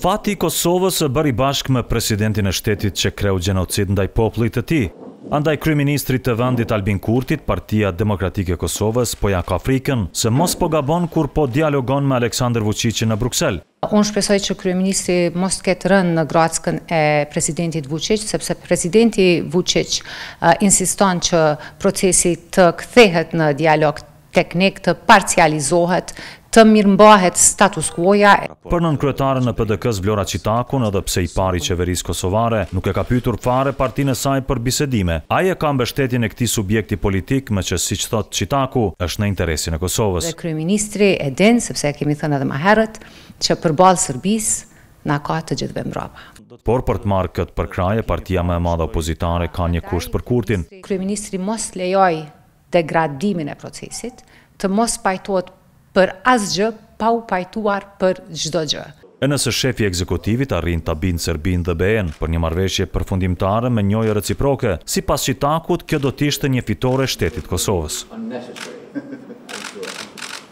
Fati i Kosovës së bëri bashkë me presidentin e shtetit që kreu gjenocid ndaj poplit të ti. Andaj kryministri të vendit Albin Kurtit, partia demokratike Kosovës, po ja ka se mos po gabon kur po dialogon me Aleksandr Vucicin në Bruxelles. Unë shpesoj që kryeministri mos të ketë rënë në gratskën e presidentit Vucic, sepse presidenti Vucic insiston që procesi të kthehet në dialog teknik të parcializohet të mirëmbahet status quoja. Për nën kryetare në PDK-s Vlora Qitakun, edhe pse i pari qeveris Kosovare, nuk e ka pytur fare partinë saj për bisedime. Aje ka mbështetjen e këti subjekti politik, me që si që thot Qitaku, është në interesin e Kosovës. Dhe Kryeministri e din, sepse e kemi thënë edhe herët, që për balë Sërbis, na ka të gjithve mbraba. Por për të marë këtë përkraje, partia me madhe opozitare ka një kusht për kurtin. Kryeministri mos lejoj degradimin e procesit, të mos pajtojt për asgjë pa u pajtuar për gjdo gjë. E nëse shefi ekzekutivit arrin të binë, sërbinë dhe bejenë për një marveshje përfundimtare me njojë reciproke, si pas që takut, kjo do tishtë një fitore shtetit Kosovës.